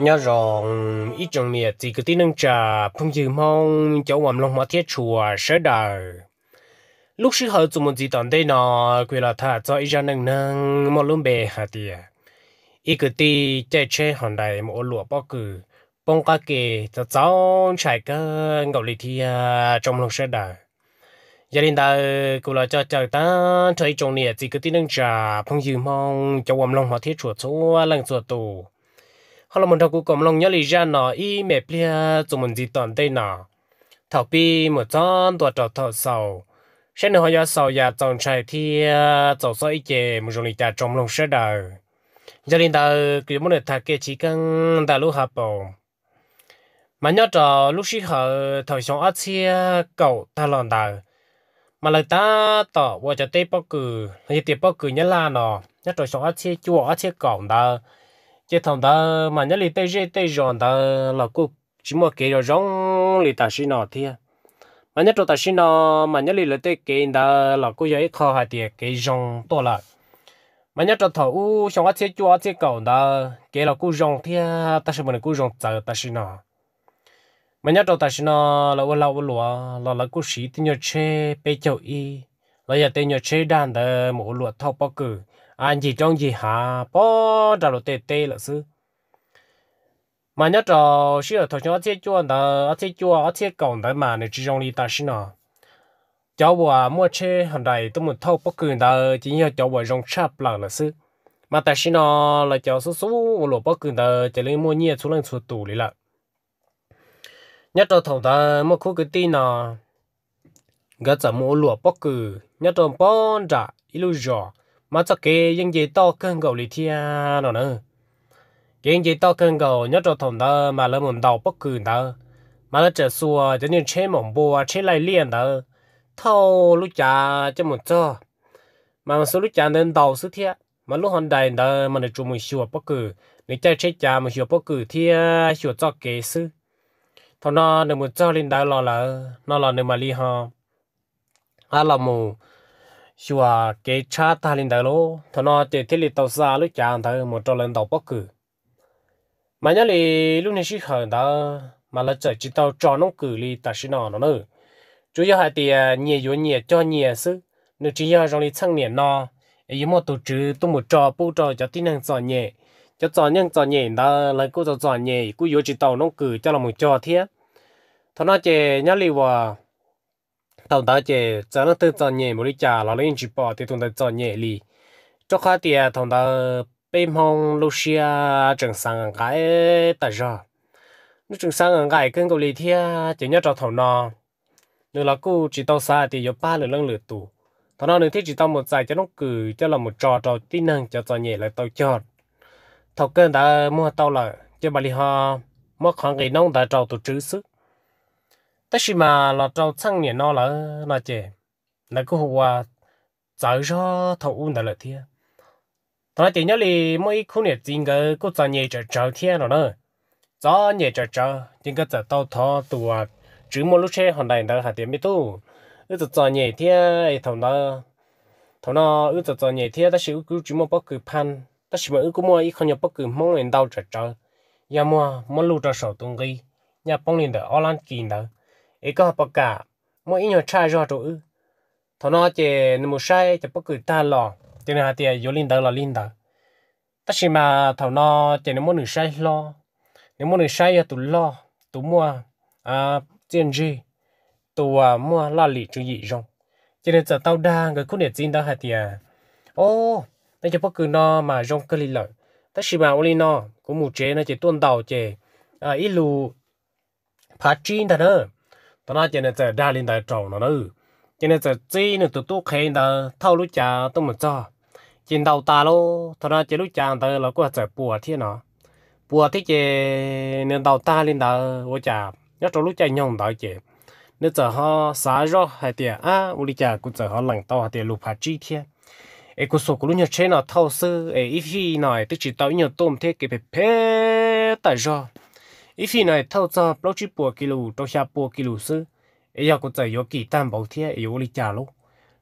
nhớ rộng ý trong miệt thì cứ tí nâng trà phong dư mong cháu hoàng long mà thiết chùa sẽ đời lúc sư hở tụi mình gì tận đây nọ quỳ là thả cho ý ra nâng nâng một lúc bề hạt tiề ý cứ tí chạy chơi hòn đầy một lụa bao cử bông cá kề cho cháu chạy cơ ngọc lì thi trong lòng sẽ đời gia đình ta cũng là cho chờ ta thấy trong miệt chỉ cứ tí nâng trà phong dư mong cháu hoàng long mà thiết chùa số lần chùa tù họ là một thằng cụ cầm lòng nhớ lý ra nọ y mẹ plia dùng mình gì toàn đây nọ thảo pi một chọn tuổi trò thọ sầu sẽ nữa họ nhớ sầu và chọn trái thì chọn soi ý chế một rồi ta trong lòng sẽ đời gia đình ta cứ muốn được thạc kê chỉ cần ta lúc học bổng mà nhớ trò lúc xí họ thời sống ở xe cậu ta lòng đời mà lời ta tỏ qua cho tê bao cử lấy tiền bao cử nhớ là nó nhớ trò sống ở xe chùa ở xe cổng đời chế thằng ta mà nhớ li tây chế tây giòn ta là cô chỉ mua kế rồi giống li ta xin nọ thia mà nhớ ta xin nọ mà nhớ li là tây kế ta là cô giấy khó hai tiệt kế giống to lại mà nhớ cho thầu u xong á chế chua chế cầu ta kế là cô giống thia ta sẽ mình cô giống chờ ta xin nọ mà nhớ cho ta xin nọ là u là u lúa là là cô sĩ thì nhớ chế bê chậu y là giờ tiền nhớ chơi đàn ta một lúa thau bao cử anh chỉ trong gì hà bỏ ra lộ tê tê là sư mà nhớ trò xí là thôi cho chết chua đó chết chua chết còn đấy mà này chỉ trong đi ta xí nào cháu bà mua xe hàng đầy tôi muốn thâu bất cứ đó chỉ nhớ cháu bà rong chắp là là sư mà ta xí nó là cháu số số lộ bất cứ đó chỉ lấy mua nhẹ số lần số đủ đi là nhớ cho thằng đó mua khu cái tin nào cái chả mua lộ bất cứ nhớ cho bón ra, ilu lúa mà cho cái những gì to cơn gầu lì thia à, nó nữa cái những gì to cơn gầu nhớ cho thằng đó mà lỡ mình đào bất cứ đó mà lỡ trở xua cho nên chế mỏng bùa chế lại liền đó thâu lúc già cho một cho mà số lúc già nên đầu sức thia mà lúc hòn đài đó mà nó chung mình xua bất cứ nếu chơi chế già mà xua bất cứ thia xua cho kế sư thằng nó nếu một cho lên đào lò là nó là nếu mà li ho à là mù sửa cái cha ta linh đó luôn thằng nó để thế là tàu xa lúc chàng thằng một trò lần tàu bắc cử mà nhớ là lúc này chỉ hờn đó mà là chỉ chỉ tàu cho nó cử li ta xin nó nó nữa chủ yếu hai thì eh, nhiều yếu nhiều cho nhiều sự nếu chỉ yếu trong lịch sang niên nó ấy e một tổ chức tôi một trò bù trò cho tin năng cho nhẹ cho trò nhân trò nhẹ đó là cô cho trò nhẹ cô yếu chỉ tàu nó cử cho là một trò thiết thằng nó chỉ nhớ là tàu đó chỉ cho nó tự cho nhẹ một đi trả lão lên chỉ bỏ thì tụi nó cho nhẹ đi cho khác thì thằng đó bên hông Russia trường sang cái tại sao nó trường sang cái cái cái lý thì chỉ nhớ cho thằng nó nữa là cô chỉ tao xa thì có ba lần lần lượt tụ. thằng nó nữa thì chỉ tao một giải cho nó cử cho là một trò trò tí năng cho cho nhẹ lại tao chọn. thằng cơn đã mua tao là cho bà đi ho mất khoảng cái nông đã trò tụ trứ sức tất nhiên mà là trâu sang nhện nó là là chè là cứ hùa cháu cho thầu uống đã là thiệt đó chỉ nhớ li mỗi cái cứ cho nhẹ chờ chờ rồi nữa cho nhẹ chờ chờ chính cái chờ tàu thọ tụ chứ một lúc xe hoàn thành đó hạt tiền biết tu ước cho nhẹ thiên thầu nó thầu nó ước cho nhẹ thiên ta xíu bất cứ pan ta xíu mà ước cũng mua ít bất cứ mong lên đâu chờ chờ nhà mua mua lúc cho sầu nhà bông lên đó online kín đó ấy có bọc cả mỗi nhỏ trai cho chỗ ư thằng nó chỉ một sai chỉ bóc cử ta lo, cho nên thì vô linh đạo là linh đạo tất nhiên mà thằng nó chỉ nếu muốn người sai lo nếu muốn người sai tụ lo tụ mua à tiền gì tụ mua lo lì chứ gì rồi cho nên giờ tao đang người cũng để tin đó hả thì à ô nó chỉ bóc cử nó mà rong cơ lì lợi tất nhiên mà ông nó cũng một chế nó chỉ tuân đầu chế à ít lù phát chín thằng đó ta ตอนนั้นเจนจะได้ลินได้จงนะเออเจนจะจีนึกตัวตู้เข็นเดอเท่ารู้จักต้องมันจ้อเจนเดาตาโลตอนนั้นเจรู้จักเดอเราก็จะปวดที่เนาะปวดที่เจเนื้อเดาตาลินเดอว่าจะ nhất trong lúc chạy nhông đó chị nếu giờ họ xả rõ hay tiền à uli cha cũng giờ họ lằng tao hay tiền lục phá chi thiên ấy cũng số cũng lúc nhớ chế nó thâu sư ấy ít khi nói tức chỉ tao nhớ tôm thế cái bẹp bẹp tại rõ ý phi này thâu cho bao chỉ bùa kilo đâu xa bùa kilo sư ấy giờ cũng chạy vô kỳ tam bảo thiên ấy vô lý trả luôn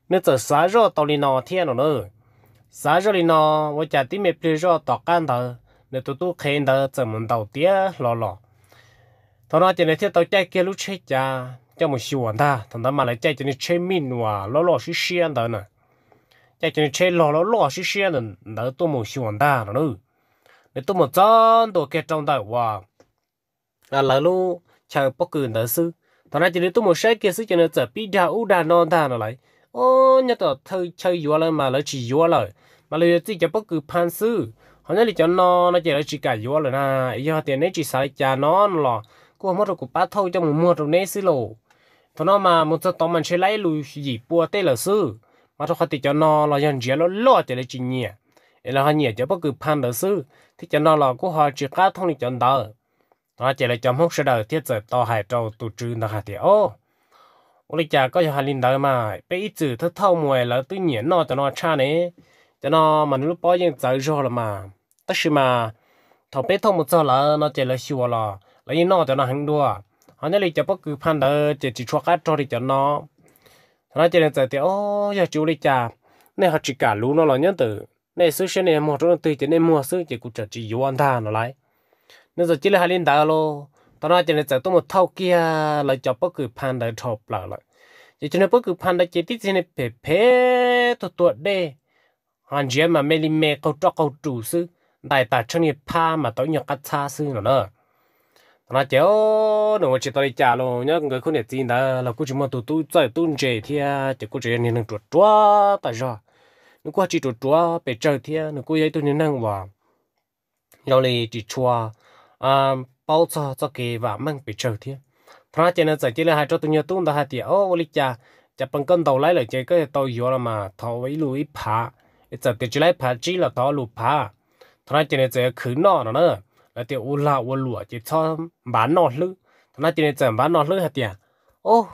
nên giờ sáng rồi tao đi nọ thiên rồi nữa sáng rồi đi nọ vô trả tí mẹ bự rô tao can thờ nên tụi tôi khen thờ giờ mình đầu tía lò lò thằng nó chỉ này thiên tao chạy kia lúc chết cha cho một xíu anh ta thằng ta mà lại chạy cho nên chơi min hòa lò lò xì xì xiên thờ nè chạy cho nên chơi lò lò lò xì xí xiên thờ tôi một xíu anh ta rồi nữa nên tôi một chân tôi kia trong tay wow là lỡ lu chờ bóc cử nợ sư thằng này chỉ được tôi một xe kia sư cho nó chở bị đau u đa non ta nó lại ô nhớ tao thơ chơi vua lên mà lỡ chỉ vua lời mà lỡ chỉ cho bóc cử pan sư họ nhớ là cho nó nó chỉ là chỉ cả vua lời na do tiền này chỉ sai cha nó lò cô mất rồi cục bát thâu cho một mùa rồi nấy sư lồ thằng nó mà một số tao mình sẽ lấy lùi gì bùa tê lỡ sư mà thôi họ thì cho nó là nhận dễ nó lo thì là chỉ nhẹ là họ nhẹ cho bất cứ pan lỡ sư thì cho nó là cô họ chỉ cá thằng thì cho đỡ nó chỉ là cho mốc sơ đời thiết giờ to hải trâu tụ trừ nó hạ thì ô ô lịch cha có cho hà linh đời mà bây ít chữ thơ thâu mùi là tự nhiên nó cho nó cha nè cho nó mà lúc bao nhiêu giờ rồi là mà tất sự mà thọ bé thông một giờ là nó chỉ là xua là là như nó cho nó hàng đua họ nhớ lịch cho bất cứ phan đời chỉ chỉ cho cá cho thì cho nó nó chỉ là giờ thì ô giờ chú lịch cha nên họ chỉ cả lú nó là nhân tử nên sư sẽ nên một trong từ chỉ nên mua sư chỉ cũng chỉ chỉ yêu anh ta nó lại nên giờ chỉ là hai linh đạo lo tao nói chuyện này giờ tôi một thâu kia là cho bất cứ pan đại thọp là lại chỉ cho nên bất cứ pan đại chỉ tít trên này phê phê tôi tuột đê hoàn chỉ mà mê linh mê câu cho câu chủ sư đại ta cho nên pa mà tao nhặt cắt xa sư nữa tao nói chéo nó chỉ tao đi trả lo nhớ người không để tin đó là cứ chỉ muốn tụi tôi chơi tuôn trẻ thì chỉ cô chỉ nên chuột chúa tại sao nó qua chỉ chuột chúa bị chơi thì nó cứ ấy tôi nên năng vào rồi chỉ chúa bảo cho cho cái và mang bị trâu thế thà cho nên giải chỉ là hai chỗ tôi nhớ tung đã hai tiền ô lịch cha chả bằng cân đầu lấy lại chơi cái tàu gió là mà thầu với lùi phá giờ cái chỉ lấy phá chỉ là thầu lùi phá thà cho nên giải khử nọ nữa là tiền u la u lụa chỉ cho bán nọ lư thà cho nên giải bán nọ lư hai tiền ô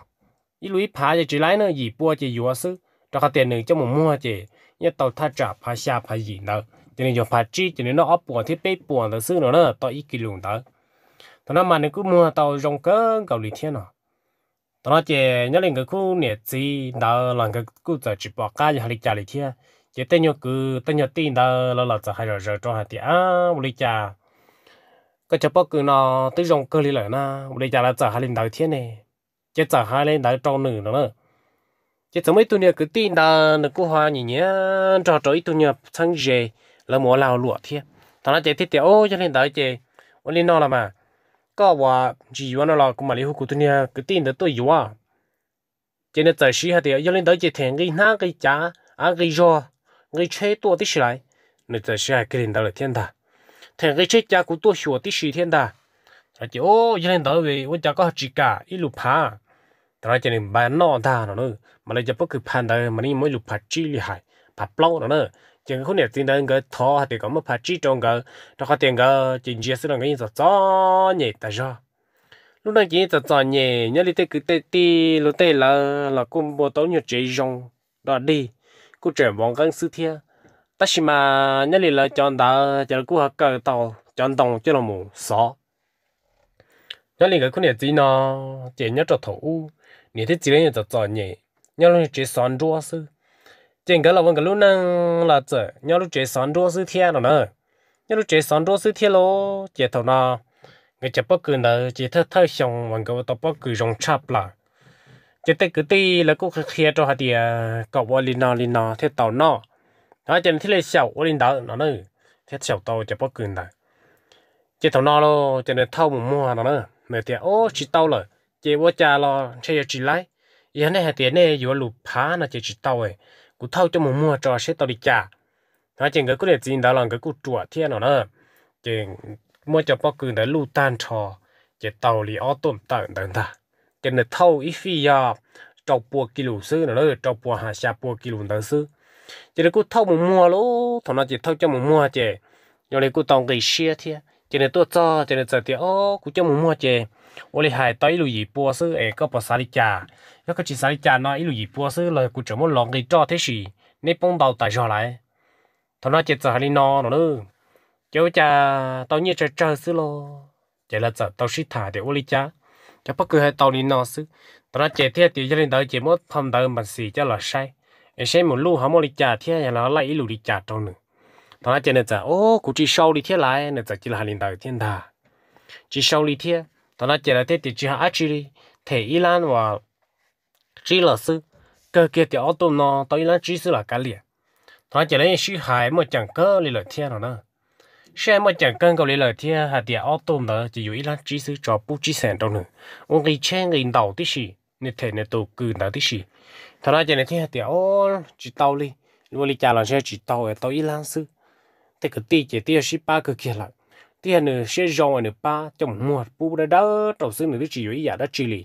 ý lùi phá chỉ lấy nữa gì bùa chỉ yếu sư cho cái tiền nữa cho một mua chỉ nhớ tàu tha trả phá xa phá gì nữa cho nên giờ phải chi cho nên nó ấp buồn thì bé buồn là xứ nó nó tao ít kỷ lùng đó tao nó mà nó cứ mua tao rong cỡ cầu lì thiên nó à. tao nó chè nhớ lên cái khu nè gì đó là cái khu giờ chỉ bỏ cá cho hai cha lì thiên chỉ tên nhau cứ tên nhau tin đó là là giờ hai rồi giờ cho hai tiền à lì cha cái chập bóc cứ nó tới rong cỡ lì lại na lì cha là giờ hai lên đầu thiên này chỉ giờ hai lên đầu trong nửa nữa chỉ sớm mấy tuần nữa cứ tin đó nó cứ hoa nhỉ nhá trò trò ít tuần nữa sang về là mua lao lụa thiệt tao nói chế thiết tiểu ô cho nên tới chế ôn lên nó là mà có và chỉ vào nó là cũng mà lấy hụt tụi nha cái tin đó tôi yếu à cho tới xí hạt tiểu cho nên tới chế thèn cái na cái chả à cái giò cái chế tua tí lại nên tới xí hạt cái đến đó là thiên đà thèn cái chế chả của tua xíu tí xí thiên đà ô cho nên tới về ôn chả cả ít lục phá tao nói cho nên bán nó nữa mà lấy cho bất cứ phản đời mà đi mỗi lục phá chi li hại phá nữa chừng không nhận tin đâu người thọ thì có một phát chi trong người đó có tiền người chừng chia sẻ là người giọt gió nhẹ ta do lúc đó chỉ giọt gió nhẹ nhớ đi tới cứ tê tê lúc tê là là cũng bộ tấu nhiều chế rong đó đi cũng chuyển vòng gần sư thiên ta chỉ mà nhớ đi là chọn đó chọn cũng học cờ tàu chọn đồng chứ là mù sọ nhớ đi cái không nhận tin nó chỉ nhớ cho thủ nhớ thế chỉ là giọt gió nhẹ nhớ là chỉ sòn đua sư trên cái là vẫn cái lúc năng là chở nhau lúc chế sản đua sư thiên rồi nè, nhau lúc chế sản đua sư thiên lo chế thầu nó người chế bóc cử nữa chế thợ thợ xong vẫn cái tao bóc cử rong chắp là chế tê cứ ti là cũng khía cho hà địa cậu vợ linh nó linh nó thế tàu nó đó trên thế này sầu vợ linh đó nó nè, thế sầu tàu chế bóc cử nữa chế thầu nó lo chế này thâu một mua nó nè, người tiền ô chỉ tàu rồi chế vợ cha lo chơi chỉ lái giờ này hạt tiền này vừa lụp phá nó chế chỉ tàu ấy cú thâu cho một mua trò sẽ tao đi trả nói chỉ cái cú để gì đó là cái cú chùa thiên nó nữa chỉ mua cho bao cừu để lưu tan trò chỉ tàu lì ô tôm tận tận ta chỉ là thâu ít phi ya trâu bùa kilo sư nó nữa trâu bùa hà xa bùa kilo tận sư chỉ là cú thâu một mua lỗ thằng nó chỉ thâu cho một mua chỉ rồi này cú tòng cái xe thiên chỉ là tôi cho chỉ là giờ thì ô cú cho một mua chỉ 我哩还到一路一波是哎个不啥的家，要个去啥的家呢？一路一波是来古这么浪的找的是，你碰到带下来，他那节奏还哩孬了呢，就家到你这找死喽，这了走到是他的我哩家，这不过还到哩孬死，他那节天底下哩到节么碰到么事叫老晒，哎晒么路还么哩家天然后来一路哩家找呢。đó là trên này giờ ô cũng chỉ sau đi thế lại này giờ chỉ là hành đạo thiên thà chỉ sau đi thế tao nói chỉ là thế thì chỉ hạ ác chỉ thể Iran và chỉ là sư cơ kia thì ô tô nó tao Iran chỉ sư là cái liền tao chỉ là sư hại mà chẳng cơ lý lời thiên rồi nè sư mà chẳng cần có lý lời thiên hạ thì ô tô đó chỉ dụ Iran chỉ sư cho bút chỉ sản đâu nữa ông cái chen người đầu tí gì nên thể nên tụ cừ đầu tí gì tao nói chỉ là thế thì ô chỉ tao đi luôn đi chào là sẽ chỉ tao ở tao Iran sư thế cái tí chỉ tiêu sĩ ba cái kia lại thì hắn sẽ rong nữa ba trong một bu đã đỡ trâu xương nữa chỉ với giả đã chỉ lì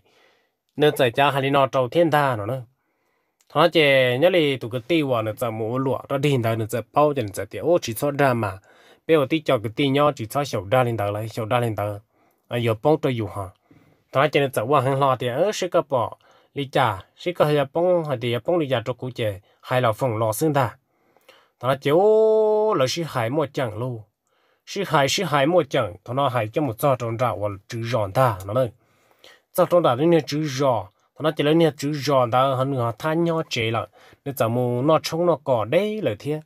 nên tại cha hắn nó trâu thiên tha nó nữa họ chè nhớ lì tụ cái tiêu hoa nữa giờ mua lụa đó thiên đó nữa giờ bao giờ giờ tiêu ô chỉ cho ra mà bây giờ tí cho cái tiêu nhau chỉ cho sầu đa lên đó lại sầu đa lên đó à giờ bông tôi dùng hả thằng chè nữa giờ qua hàng lo thì ở sẽ có bỏ lì cha sẽ có hay bông hay thì bông lì cha cho cụ chè hay là phòng lò xương ta thằng chè ô là sẽ hại một chẳng luôn 是海是海莫讲，他那海叫么早长大，我只让他那么早长大的呢只让，他那这了呢只让他很好他鸟这了，你怎么那冲那搞的了天？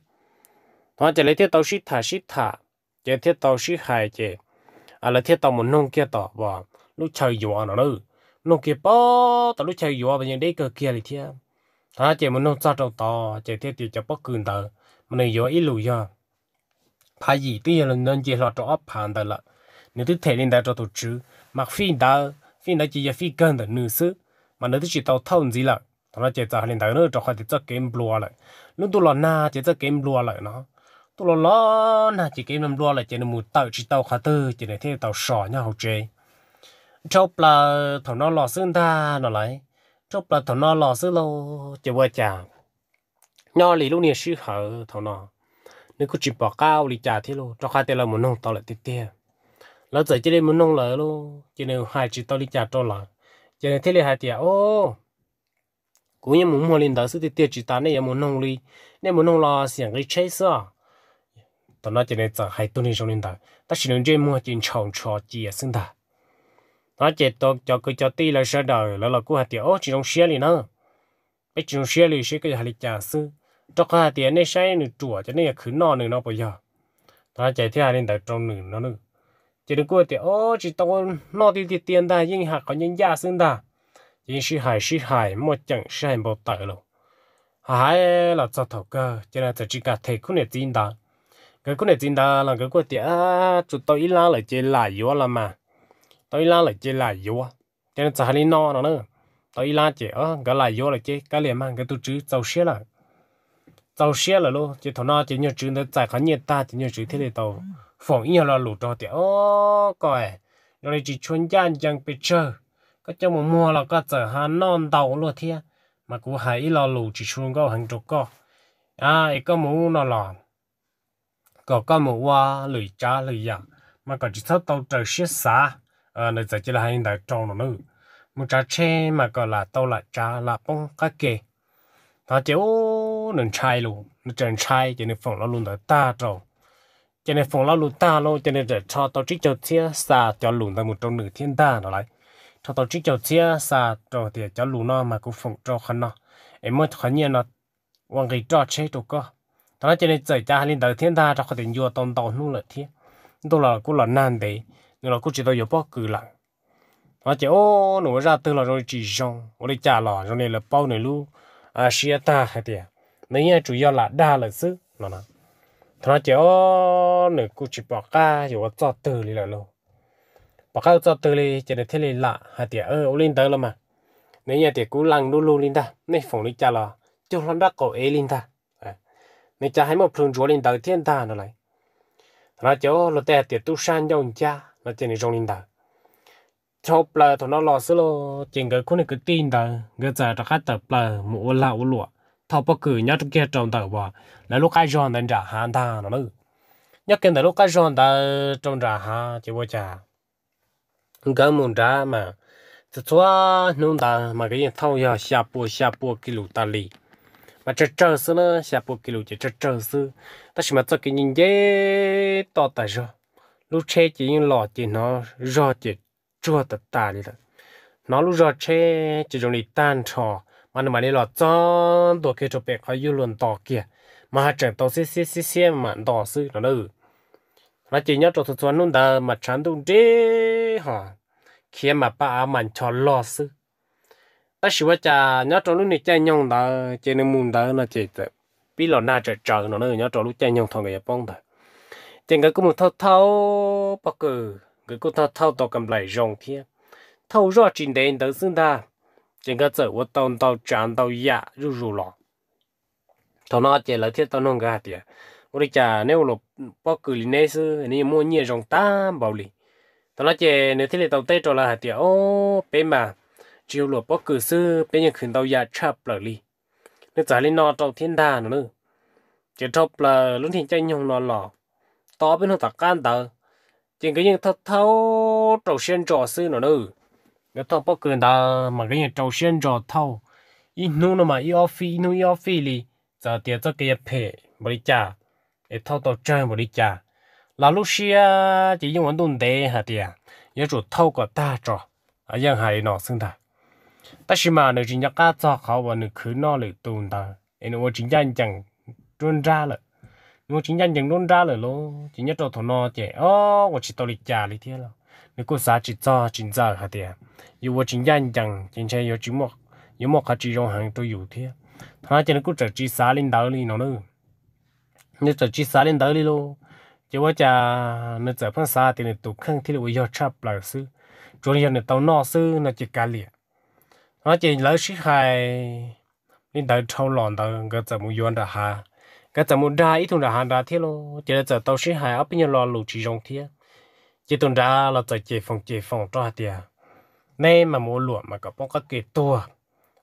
他这了天都是他是他，这天都是海这，啊了天都么弄个到吧，路 chơi gió nó đâu, 弄 cái bao, tao lúc chơi gió bây giờ đấy cơ kia là thiên, ta chỉ muốn 弄 sao trong to, chỉ thiết thì cho bắc cường tờ, mà này gió ít lùi ra. 他一定要能接受这盘的了。你的体能在这都吃，嘛非得非得就要非跟的女士，嘛那都是到头子了。他那节奏还能到那这块的这 game 落了，那都了那节奏 game 落了呢，都了了那节 game 落了，就那木到只到块头，就那天到少呢好追。这不啦，头那老师他那来，这不啦头那老师喽就我讲，那里路呢时候头那。nếu cứ chỉ bỏ cao lì trả thế luôn cho khai tiền là muốn nông tao lại tiếp theo à. lỡ giờ chỉ đây muốn nông lỡ luôn cho nên hai chỉ tao lì trả cho là cho nên thế là hai tiền ô cũng như muốn mua lên đó sự tiếp theo chỉ ta này muốn nông lì nên muốn nông là xiang cái chơi sao tao nói cho nên giờ hai tuần này trong lên đó ta chỉ nên chơi mua trên chồng trò gì à xin ta chỉ tôi cho cứ cho tí là sao đời lỡ là cứ hai tiền ô chỉ trong xe này nữa bây chỉ trong xe này sẽ cái hai lì trả xứ cho cả tiền này sai nữa chùa cho nên là cứ nọ nữa nó bây giờ ta chạy theo nên tại trong nữa nó nữa chỉ đừng quên tiền ô chỉ tao nọ thì thì tiền ta nhưng hạt có những giá xứng ta nhưng sĩ hải sĩ hải một chẳng sai một tờ luôn Hai là cho thầu cơ cho nên chỉ cả thầy cũng là tin ta cái cũng là tin ta là cái quên tiền chụp tao ít la lại chơi lại yếu là mà tao ít la lại chơi lại yếu cho nên trả đi nọ nó nữa tao ít la chơi, ở cái lại yếu là chơi cái liền mang cái tu chứ giàu xí là tàu xe là luôn chỉ thằng nó chỉ nhiều chữ nó giải khán nhiệt ta chỉ nhiều chữ thế này tàu phỏng nhiều là lụt cho tiệt ô coi rồi chỉ chuyên gian chẳng bị chờ có cho một là có chở hà non tàu luôn thế mà cũng hãy là lụt chỉ chuyên có hàng chục co à ấy có mũ là có có mũ qua lười cha giặc dạ. mà còn chỉ thấp tàu trời xe xa à nó chỉ là hai đại tròn nó nữa một trái tre mà còn là tàu là cha là bông cá kê thà chịu nên chai luôn nó chẳng chai cho nên phòng nó luôn là ta rồi, cho nên phòng nó luôn ta luôn cho nên để cho tao trích cho chia xa cho luôn tới một trong nửa thiên ta nó lại cho tao trích cho chia xa trâu thì cho luôn nó mà cũng phòng cho khăn nó em mới khăn nhiên nó quan cái cho chế đồ cơ đó cho nên giải cha lên đời thiên ta cho có thể vô tông tàu luôn là thiên đó là cũng là nan đấy nhưng là cũng chỉ tao vô bao cử lần, nó chỉ ô nó ra từ là rồi chỉ xong, nó đi trả lò, rồi này là bao này luôn, à xia ta hay tiền, nên nhà chủ yếu là đa là sư nó nó thằng nó chéo nửa cụ chỉ bỏ ca chỉ có cho từ đi là luôn bỏ ca cho từ đi chỉ để thế này lạ hạt tiệt ơi ô linh tới rồi mà nãy nhà tiệt cú lăng luôn luôn linh ta nãy phòng linh cha là cho lăn đắc cổ ế linh ta nãy cha hãy một phương chúa linh tới thiên ta nó lại thằng nó chéo lo tè tiệt tu san nhau cha nó chỉ này trong linh ta chụp là thằng nó lo xí lo chỉ cái cuốn này cứ tin ta người già đã khát tập là mua là lụa thao bác cứ nhắc cái trong đầu bà là lúc cái giòn đang trả hàng ta nó nữa nhắc cái là lúc cái giòn đã trong trả ha chỉ bao giờ gần một trả mà thật ra nông ta ta tan mà nó mà đi lo chọn đồ kia cho bẹt khỏi yêu luôn tỏ kia mà hạt chèn tỏ xí xí xí xí mà tỏ xí nó đâu nó chỉ nhớ cho tụi nó đã mà chán đúng đế ha, khi mà ba mà cho lo xí ta chỉ ว่า cha nhớ cho lúc này cha nhông đó chơi nên muốn đó nó chỉ bị lo na chờ chờ nó nữa nhớ cho lúc cha nhông thằng người bông đó tiền cái cũng thâu thâu thao bạc cái cũng thâu thâu đồ cầm lại rồng thiệt thao rõ trình đèn tới xương ta 整个走我动到转到呀，入入了。thằng nó chỉ là thiết tao nông cái hạt tiền, tôi chả nếu là bao cử lý này sư, nếu mua nhiều rong ta bảo lì. thằng nó chỉ nếu thiết là tao tết cho là hạt tiền, ô, bên mà chỉ là bao cử sư, bên nhà khuyên tao ya chập là lì. nếu trả lý nó trong thiên đà nữa, chỉ chập là lúc thì chơi nhung nó lò, to bên nó tạc can tờ, chỉ cái những thật thâu trầu xuyên trò sư nó nữa nó thâu bao cường đó mà cái nhà trâu xuyên trâu thâu ít nu nó mà ít offi ít nu ít offi đi, giờ tiền cho cái phe đi cha, để thâu tàu chơi đi cha, là lúc xưa chỉ dùng vấn đun đế hả tiền nhớ chủ thâu cái ta cho, à nhưng hải nó xưng ta ta chỉ mà nó chính nhắc cá cho khó và nó cứ nó lại tồn ta em nó chỉ nhận chẳng trôn ra rồi nó chỉ nhận chẳng trôn ra rồi luôn chính nhớ cho thằng nó chạy ô, tôi chỉ tàu lịch trả đi thế rồi nếu cô chỉ cho chính giờ hả tiền dù vô chính dân chẳng chính xe yếu chỉ một yếu một hạt chỉ rong hàng tôi yếu thế thà chỉ nó cứ chỉ xã lên đầu đi nó nữa nếu chỉ xã lên đầu đi luôn chỉ vô cha nó trở phân xã thì nó tụt khăn thì nó vô chập lại sư chỗ này nó tàu nọ sư nó chỉ cá liệt nó chỉ lỡ sĩ hai nên đời trâu lòn đời cái giờ muốn yến đã cái giờ muốn ra ít thùng đã ha đã thế chỉ là giờ tàu sĩ hai ở bên nhà lo chỉ rong thế chỉ tuần ra là tại chỉ phòng chỉ phòng cho hạt tiền nay mà mua lụa mà có bông các kỳ tua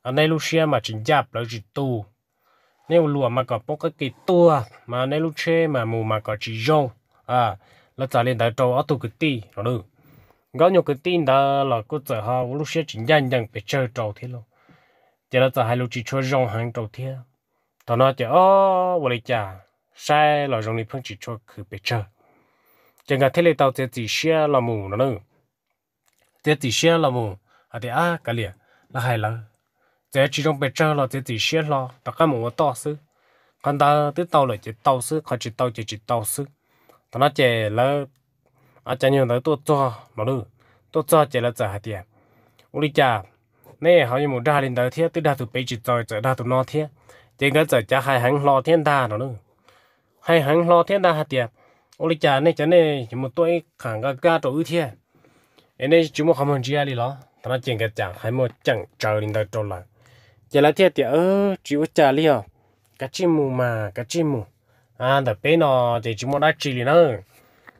ở nay lúc xe mà chính giáp là chỉ tu nếu lụa mà có bông các kỳ tua mà nay lúc xe mà mua mà có chỉ rong à là trả lên đại trâu ở tu cái ti rồi được có nhiều cái tin đó là cứ chở họ lúc xe chính giáp nhanh phải chơi trâu thế luôn chỉ là chở hai lúc chỉ chơi rong hàng trâu thế thằng nó chở ô vậy chả sai là rong đi phong chỉ cho cứ phải chơi chẳng cả thế này tao sẽ chỉ share là mù nó nữa sẽ chỉ share là mù à thì à cái liền là hay là sẽ chỉ trong bề chơi là sẽ chỉ share là tất cả mọi to sư còn ta tới tao là chỉ tao sư còn chỉ tao chỉ chỉ tao sư thằng nó chè là à chẳng nhiều tới tôi cho nó nữa tôi cho chè là giờ hạt tiền uli cha nè họ như một đa lên tới thiết tới đa tụi bây chỉ rồi tới đa tụi nó thiết chỉ cái giờ cha hai hàng lo thiên đa nó nữa hai hàng lo thiên đa hạt tiền ô cha này cho nên chúng một tuổi khẳng cả cả trâu thiệt em này chúng một không muốn chia đi lo thằng nó cái chẳng hay một chẳng chờ đến đời trâu lại giờ là thiệt thì ơ chịu trả đi à cái chim mù cái chim mù à đợt bé nó thì chúng một đã chỉ đi nữa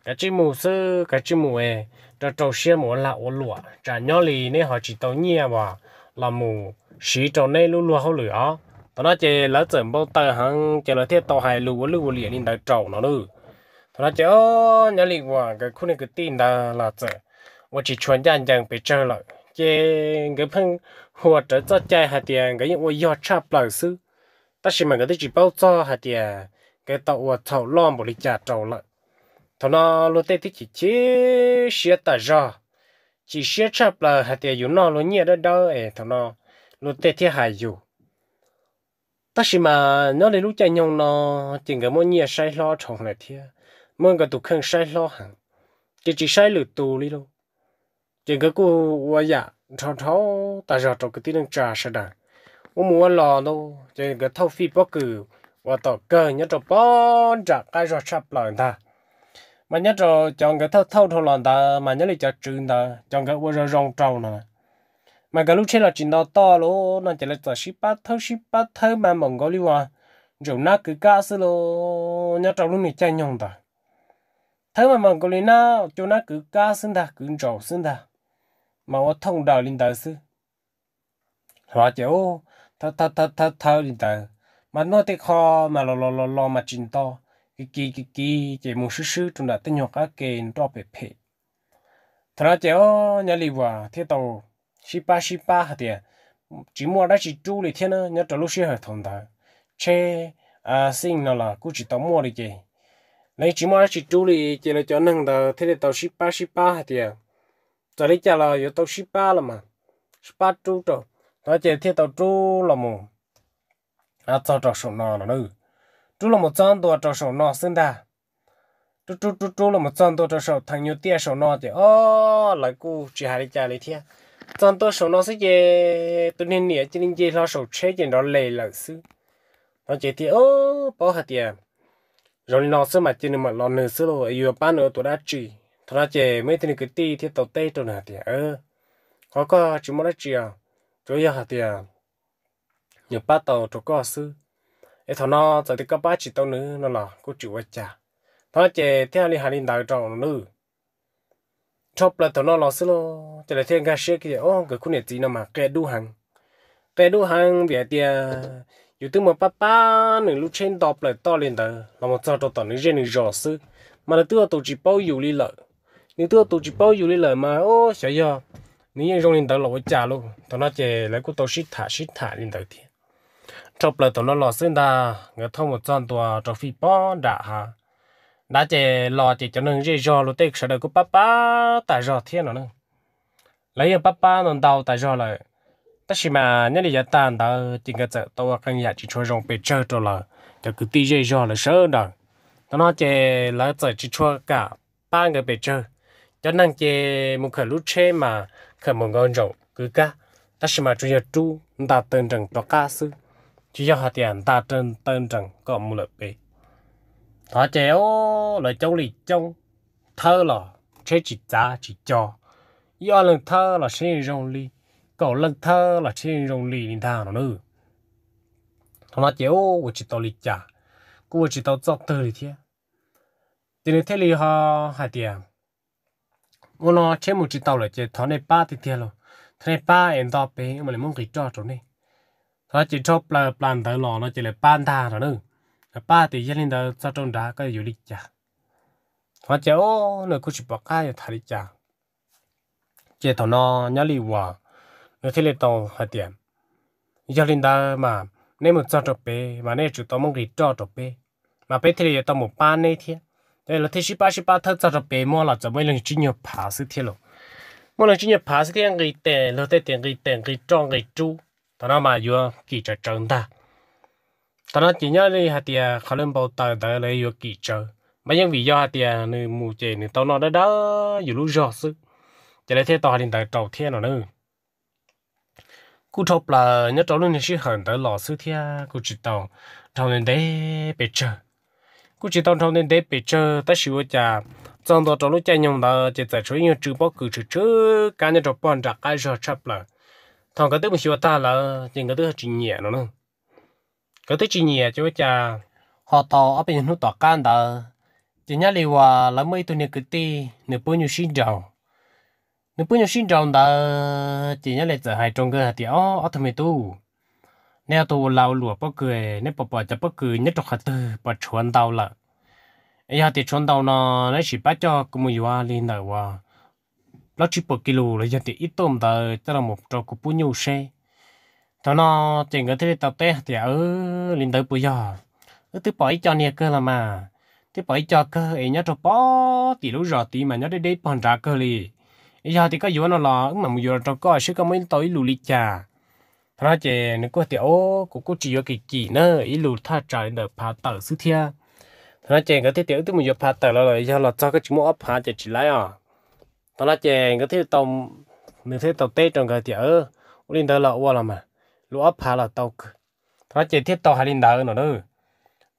cái chim mù sư cái chim mù ấy cho trâu xe mù là ô lụa trả nhỏ lì nên họ chỉ tàu nhia và là mù xí trâu này luôn luôn hậu lửa tao nói chơi lỡ chừng bao tay hàng chơi lỡ thiệt tàu hai lúa liền đến đời trâu nó nữa nó chớ nhớ liền qua cái khu cái tin là là chợ và chỉ chuẩn dàn dàn bị chơi lại cái phân hoặc trở cho chơi hạt tiền cái những ô yo chắp lại sư ta chỉ mà cái chỉ bao cho hạt tiền cái tàu ô tàu lon một lý trả trầu lại thằng nó luôn tê thích chỉ chỉ xia chắp lại hạt tiền dù nó luôn nhẹ đâu ấy thằng nó luôn tê thiết hại dù ta mà nó để lúc chơi nhau nó cái mỗi nhẹ say lo trồng lại mong cái tụ khăn sai lo hẳn chỉ chỉ sai lửa tù đi luôn chỉ cái cô qua dạ tháo tháo ta giờ trong cái tiếng trà sẽ đàn ô mua lò đâu chỉ cái thâu phi bóc cử và tỏ cờ nhớ cho bón chặt cái rồi chắp lại ta mà nhớ cho chọn cái thâu thâu thâu lòn ta mà nhớ lại cho trứng ta chọn cái qua rồi rong trâu này mà cái lúc trên là chuyện đó to lỗ nó chỉ là tờ xí bắt thâu xí bắt thâu mà mong gọi đi à. hoa, rồi nó cứ cá xí lô nhớ trong lúc này chạy nhông ta thế mà mong cô lên nó cho nó cứ cá sinh ta cứ trầu sinh ta mà nó thông đầu lên đời sư hóa chỗ thơ thơ thơ thơ thơ lên đời mà nó thì kho mà lo lo lo lo mà chín to cái kỳ cái kỳ chỉ muốn sư sư chúng ta tin nhọc cái kề đó bể thật ra chỗ nhà lì hòa thế tàu shipa shipa hạt tiền chỉ mua đó chỉ chú lì thế nữa nhớ trở lúc xe hệ thống đời che à xin nó là cũng chỉ tàu mua đi chơi lấy chỉ mua chỉ chú lì chỉ là cho nâng đầu thế là tàu ship ba ship ba thì giờ đi trả là yếu tàu ship ba là mà ship ba chú rồi nó chỉ thế tàu chú là một à cho trò số nào là nữ chú là một trăm tuổi trò số nào sinh ra chú chú chú chú là một trăm tuổi trò sổ thằng nhiều tia số nào thì ô lại cô chỉ hai đi trả lấy thế trăm tuổi sổ nọ sẽ về tôi nên nhớ cho nên về lo sổ chế trên đó lề lợi sư nó chỉ thì ô bao hạt tiền rồi nó sớm mà trên mà lò nửa sớm rồi vừa ban ở tổ đa chỉ thật ra chè mấy thứ cái ti thiết tàu tê tổ nào thì ờ có có chỉ muốn đã chỉ à rồi giờ thì à nhiều ba tàu tụi có sư ấy thằng nó giờ thì các bác chỉ tàu nữa nó là cô chịu ở chả thật chè theo đi hà linh đào trồng nữa chọc là thằng nó lò sớm rồi chè là thiên ga xe kia ô cái khu này gì nó mà kẹt đu hàng kẹt đu hàng về tiền yêu thương mà ba ba nửa lúc trên đọc lại to lên đời, là một sao cho tao nửa trên nửa rõ sư mà là tôi tổ chức bao nhiêu lý lợi nếu tôi tổ chức bao nhiêu lý lợi mà ô sợ giờ nếu rong lên đó là trả luôn tao nói chè lấy cái tao xít thả xít thả lên đời thì chọc lại tao nó lò xin ta người thông một trăm tòa cho phi bó đã ha đã chè lò chè cho nên dễ rõ luôn tết sợ đời của ba ba tại rõ thiên nó nè lấy ba ba nó đau tại rõ lại ta chỉ mà nhớ là giờ ta đã chỉ cái chợ tàu căn nhà chỉ cho rong bị chơi rồi là cho cứ tự dây rồi là sớ đó nó nói chè là chợ chỉ cho cả ba người bị chơi cho nên chè một khởi lúc chơi mà khởi một con rồng cứ cả ta chỉ mà chủ nhà chú ta tận rằng tàu cá sư chỉ cho họ tiền ta tận tận rằng có một lợi bị thọ chè ô lời châu lì châu thơ là chơi chỉ giá chỉ cho do lần thơ là sinh rong li cậu lần thơ là trên rồng lì nên thà nó nữa thằng nó chéo của chị tao lì chả của chị tao chọc thơ thì thế thì nên thế lì họ hai tiền muốn nó chế một chị tao lại chơi thằng này ba thì thế rồi thằng này ba em tao bé mà lại muốn cái cho rồi này thằng chị cho plan plan tới lò nó chỉ là ban thà rồi nữa ba thì gia đình đó cho trong đá cái gì lịch chả thằng chéo nó cứ chỉ bỏ cái thà đi chả chơi thằng nó nhảy lì hòa nó thế là tàu hạt tiền giờ linh ta mà nên một cho trộp bê mà nên chủ tàu mong gì cho trộp bê mà bê thế là tàu một ba nay thế đây là thế sáu ba sáu ba thợ cho trộp bê mua là cho mấy lần chuyên nghiệp phá sự thế rồi mua lần chuyên nghiệp phá sự thế người tiền là thế tiền người tiền người cho người chú tao nói mà vừa kỳ trợ trần ta tao nói chỉ nhớ đi hạt tiền khả năng bảo tờ tờ là vừa kỳ trợ mà nhân vì do hạt tiền người mù chè người tàu nó đó đó vừa lúc rõ sự cho nên thế tao hạt tiền tàu thiên cú thọc là nhớ cháu luôn thì hận tới lò sư thia cú chỉ tàu thằng nên đấy bị chờ cú chỉ tàu thằng nên đấy bị chờ ta sửa cha trong đó cháu lúc cha nhung đó chỉ giải chuối như trừ bóc cử trừ trừ cá nhân cháu bọn đặt cái rồi chấp là thằng cái thứ mình sửa ta là chỉ cái thứ chỉ nhẹ nó nữa cái thứ chỉ nhẹ cho cha họ tàu ở bên nút tọt can đó chỉ nhớ là à, là mấy tuần này cứ ti nửa bữa nhiều sinh giàu nếu bây giờ xin trọng ta, chỉ nhớ lại giờ hai trong cơ thì ó ó thôi mày tu nếu tu lao lụa bắp cười nếu bỏ bỏ cho bắp cười nhất trong hạt tư bỏ chuẩn tàu là ấy giờ thì chuẩn tàu nó nó chỉ bắt cho cũng mua hoa lên đầu hoa nó chỉ bỏ kilo lấy giờ thì ít tôm tờ cho là một trò của bún nhiều xe thằng nó chỉ có thế tàu té thì ở lên tới bây giờ tôi bỏ cho nia cơ là mà tôi bỏ cho cơ ấy nhớ cho bỏ thì lúc rồi thì mà nhớ đến đây bỏ ra cơ liền giờ thì có vừa nó lo mà một vừa trong có sẽ có mấy tối lù lì chà thằng nói chè nó có ô cũng có chỉ có cái gì nữa ý lù tha trời được phá tờ xứ thia thằng nói có thể tiểu tôi một vừa phá tờ rồi rồi giờ là cho cái chữ mốt phá chè chỉ lại à thằng nói có thể tông mình thấy tàu tết trong cái tiểu lên đó là qua là mà lũ ấp phá là tàu thằng nói thiết tàu hai lên đó nữa đâu,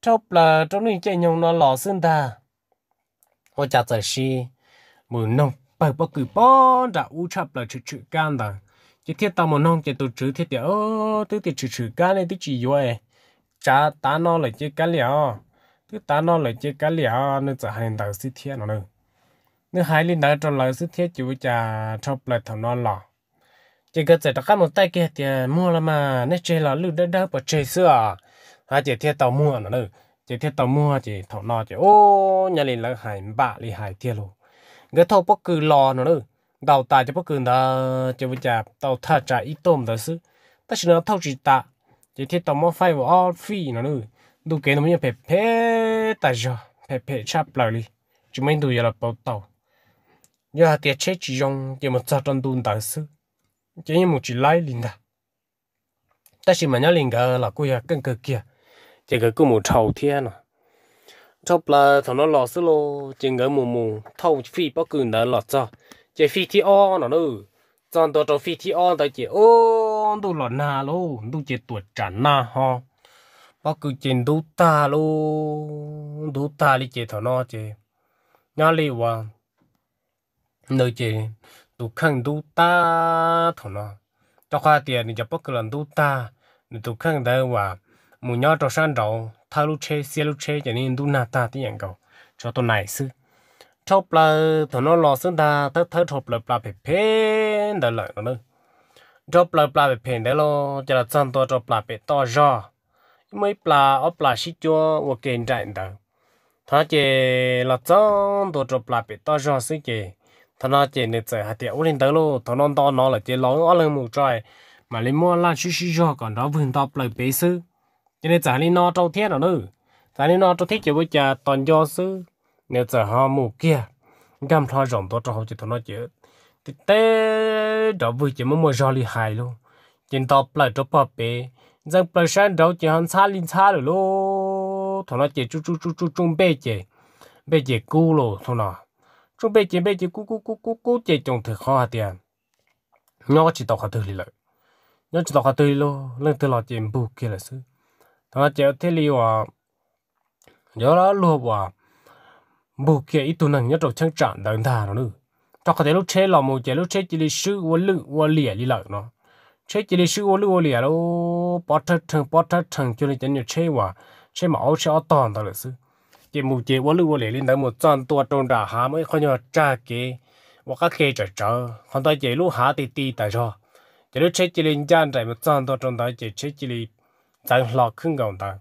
chốt là trong những cái nhung nó lò xương ta 我家在是，木弄。bởi bọc cử bó đã u chập là chữ chữ can đó chỉ thiết tao muốn không chỉ tụ chữ thiết tiểu tức thì chữ chữ can này tức chỉ vui cha ta nó là chỉ cá liều tức ta nó là chỉ cá liều hành đạo sĩ thiết nó nữa nếu hai linh đạo trong lời sĩ thiết chịu cha chọc lại thằng nó lò chỉ có thể các một tay kia thì mua là mà nên chơi là lưu đỡ đỡ bỏ chơi xưa hai chỉ thiết tao mua nó nữa chỉ thiết tao mua chỉ thằng nó chỉ ô nhà linh là hải bạ lì hải thiết luôn cái thâu bốc cứ lò nữa nữa đầu tài cho bốc cứ đó cho bây giờ tàu thà trả ít tôm đó xứ ta chỉ nó thâu chỉ ta chỉ thiết tàu mỏ phải vào phi nữa nữa đủ cái nó mới phải phê tài cho phải phê chắp lại đi chỉ mấy đủ giờ là bảo tàu giờ tiệt chết chỉ dùng chỉ một trăm trăm đun đó xứ chỉ như một chỉ lái liền đó ta chỉ mà nhớ liền cái là cô ya cần cơ kia chỉ cái cô một trầu thiên rồi chop là thằng nó lọ xí lô chừng ngỡ mù mù thâu phi bao cừu nở lọt cho chỉ phi thi o nó nữa chọn đồ trâu phi thi o tới chỉ ô đủ lọt na lô đủ chỉ tuột trần na ho bao cừu chừng đủ ta lô đủ ta đi chỉ thằng nó chỉ nhá li wa nơi chỉ đủ khăn đủ ta thằng nó cho khoa tiền thì cho bao cừu làm đủ ta đủ khăn đấy wa mù nhá cho san trọng thao lu chê xe lu chê cho nên du na ta tí anh cầu cho tôi này sư chọc là thằng nó lo xứng ta thơ thơ chọc là bà phê phê đã lợi nó nữa chọc là bà phê phê đấy lo cho là chân tôi chọc là bị to gió, mấy bà ở bà xí cho và kiện trại đó thà chơi là chân tôi chọc là bị to gió, sư chè thằng nó chơi nè chơi hạt tiệt lên tới lo thằng nó to nó là chơi lo ở lên một trại mà lên mua là xí xí rõ còn đó vườn tập lại bế sư cho nên chả đi no trâu thiết rồi nữa chả đi no trâu thiết chỉ với cha, toàn do sư nếu giờ họ mù kia gam thoa rộng to cho họ chỉ thằng nó chứ thì té đó vừa chỉ mới mua rau li hài luôn trên tàu lại cho ba bé rằng bà sang đâu chỉ hắn xa linh xa rồi luôn thằng nó chỉ chú chú chú chú chung bé chỉ bé chỉ cú luôn thằng nó chung bé chỉ bé chỉ cú cú cú cú cú chỉ trồng thực khó hạt tiền nó chỉ tàu hạt thực lợi nó chỉ tàu hạt thực luôn lên từ lọ chỉ mù kia là xứ tā ngā chéo tēli wā, yō rā lō wā, bō kia i tū nāng nyo tō chāng chāng tāng tā rā nū. Tā kā lō chē lō mō chē lō chē chī shū wā lū wā lī lī lā nō. Chē chī shū wā lū wā lō, tā tāng, tā tāng chū chē wā, chē chē tāng sū. Chē mō chē wā lū wā lī nā mō tō tōng tā i chā kē, kē chā chā, lō tī tī chẳng chẳng lo ta,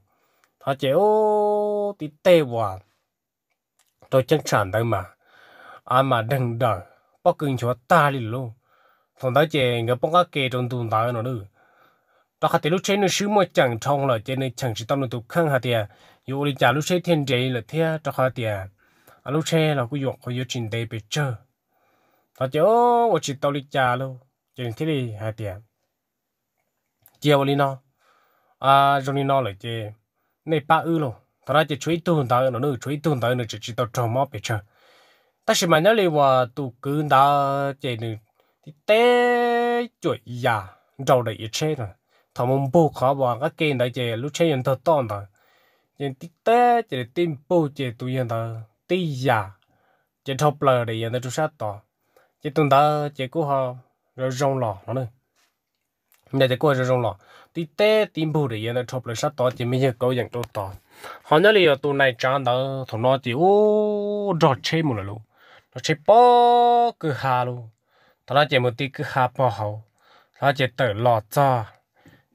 ta thà ô tôi đâu mà, mà anh đừng cho đi luôn, thằng đó người cái đó hạt lúc trên nó sớm mà chẳng thông là trên nó chẳng chỉ tâm nó tụ khăn hạt tiền dù đi trả lúc trên thiên trị là thế đó hạt tiền à lúc trên là cũng dục cái trình đề bị chơi, thà chứ ô tôi chỉ tao đi trả luôn trên thế đi hạt tiền chiều đi nào? à rồi nó lại chơi này ba ư luôn thật ra chỉ chuối tuần tới nó nữa chuối tuần tới nó chỉ chỉ tao trồng mót bị chơi ta chỉ mà nhớ liền và tụ cứ đã chơi nữa thì té chuối già đầu đầy ít chơi rồi thằng mông bố khó bỏ các cái này chơi lúc chơi nhận ta to rồi nhưng tí té chơi tim bố chơi tụi nhận ta tí già chơi thọc lờ để nhận thật chút sát to chơi tuần tới chơi cú ho rồi rong lò nó nữa nhà chỉ có cái rong lọ té tím bù để yên chụp lại sát đó chỉ mới có dạng tốt đó họ nhớ là tụ này chán đó thằng nó chỉ ô rõ chế một lần nó chế bỏ cứ hà luôn tao nói chỉ một tí cứ hà bỏ hậu tao chỉ tự lọ cho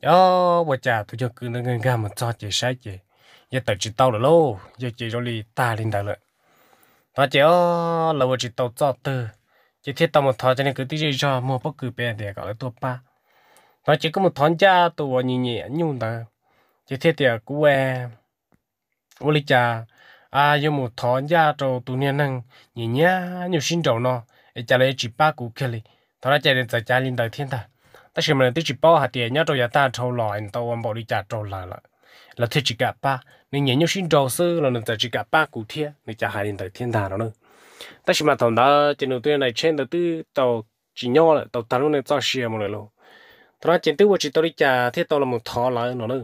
yo bà cha tụi cho cứ nâng ga một cho chỉ sai chỉ giờ tự chỉ tao là lô giờ chỉ rồi đi ta lên đại lợi nó chỉ ô là chỉ tao cho từ chỉ thiết tao một thọ cho nên cứ tí gì cho mua bất cứ bên để gọi là tua ba nó chỉ có một thằng cha tụi nhỉ nhỉ nhưng mà chỉ thế thì cô em ô lý cha à có một thằng cha cho tụi nhỉ năng nhỉ nhá sinh trầu nó trả lại chỉ ba cô kia li thằng nó chạy đến tại cha linh đại thiên ta ta xem mà tôi chỉ ba hạt tiền nhá cho nhà ta trâu lòi tao ông bảo đi trả trâu lại lại là thế chỉ cả ba nên nhớ nhiều sinh trầu sư là nên chỉ cả ba cô thiên nên trả hai linh đại thiên ta đó nữa ta xem là thằng đó trên đầu tiên này trên đầu tư tàu chỉ nhau là tàu thằng nó này tao xem một lần luôn thằng chiến tức vô chỉ tôi đi chả thế tôi là một thọ lại nó nữa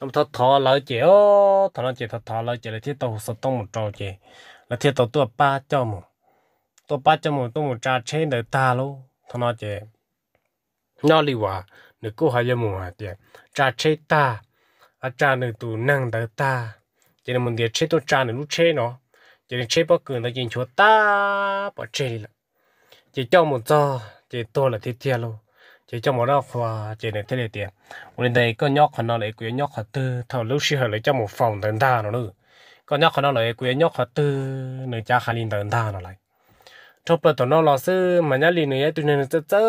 Làm thọ thọ lại chị ô thằng nó chị thọ thọ lại chị là thế tôi sập tông một trò chị là thế tôi tôi ba cho một tôi ba cho một tôi một trà trên đời ta luôn thằng nó chị nó đi qua nữ cô hay là mua chị trà trên ta à trà nữ tụ năng đời ta chị là mình để trên tôi trà nữ lúc trên nó chị là trên bao cường đời chị chúa ta bỏ trên là chị cho một cho chị tôi là thiết thiệt luôn chỉ cho một đó và chỉ để thế này tiền hôm đây có nhóc họ nó lại quý nhóc họ tư thầu lúc xưa lại cho một phòng tận ta nó nữa có nhóc họ nó lại quý nhóc họ tư nơi cha khăn linh tận ta nó lại trong bữa tối nó lo sư mà nhà linh này tụi nên tớ tớ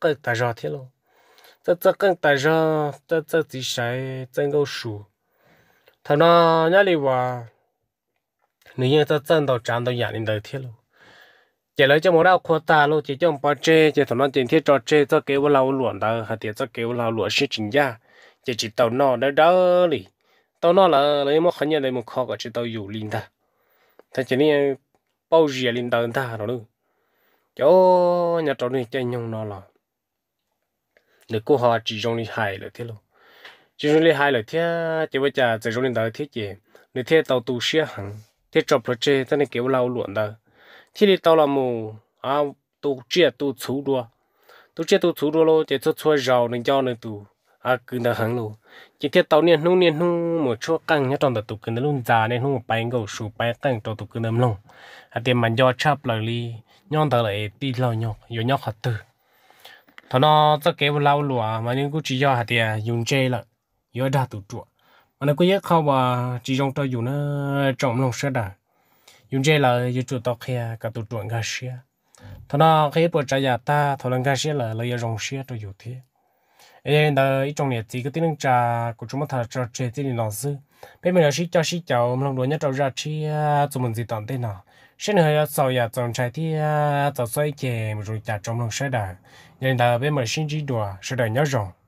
cái tài giò thế luôn tớ tớ cái tài giò tớ tớ chỉ sai chân gấu sù thằng nó nhà linh và nếu như tớ chân đầu chán đầu giả linh đầu thế luôn chỉ lấy cho một đạo khoa ta luôn chỉ cho một bao chế chỉ thằng nó tiền thiết trò chế cho kéo vào lau luồn đó hạt tiền cho kéo vào lau luồn sẽ chính ra chỉ chỉ tàu nọ đó đó đi tàu nọ là lấy một khánh nhà lấy một kho cả chỉ tàu dù linh ta thế chỉ này bao giờ linh tàu ta rồi luôn chỗ nhà trâu này chơi nhung nó là nếu cô họ chỉ dùng đi hài rồi thế luôn chỉ dùng đi hài rồi thế chỉ bây giờ chỉ dùng linh tàu thế chỉ nếu thế tàu tu sửa hàng thế trò project cho này kéo lau luồn đó thì là mù à tu chia tu chú đua tu chia tu chú đua lo chỉ cho chua giàu nên cho nên tu à cứ là hàng luôn chỉ thiết tao niên nung niên nung một chỗ căng nhá trong tu cứ nó luôn già nên không bay ngầu sù bay tăng trong tu cứ nằm tiền mà do chắp lại đi nhon tao lại đi lo nhon rồi nhon hạt tử thằng nó tất cái lâu lụa mà những cái chỉ do hạt tiền dùng chơi là do đa tu chuột mà nó cứ nhớ không mà chỉ trong tao dùng nó trọng lòng sẽ đạt dùng dây là dùng chuột tóc kia cả tụt chuột ngang xia thằng nó khi bộ trái giả ta thằng nó ngang xia là lấy rong xia cho dù thế ấy là ít trong này chỉ cái tiếng trà của chúng ta trò chơi tiếng nó dư bây giờ xí cho xí cháu mình đối nhất trâu ra à, chi tụi mình gì tận tên nào xin hơi sau giờ trong trái thì tao à, xoay kề rồi trả trong lòng sẽ đà nên là bây giờ xin chỉ đùa sẽ đợi nhớ rồi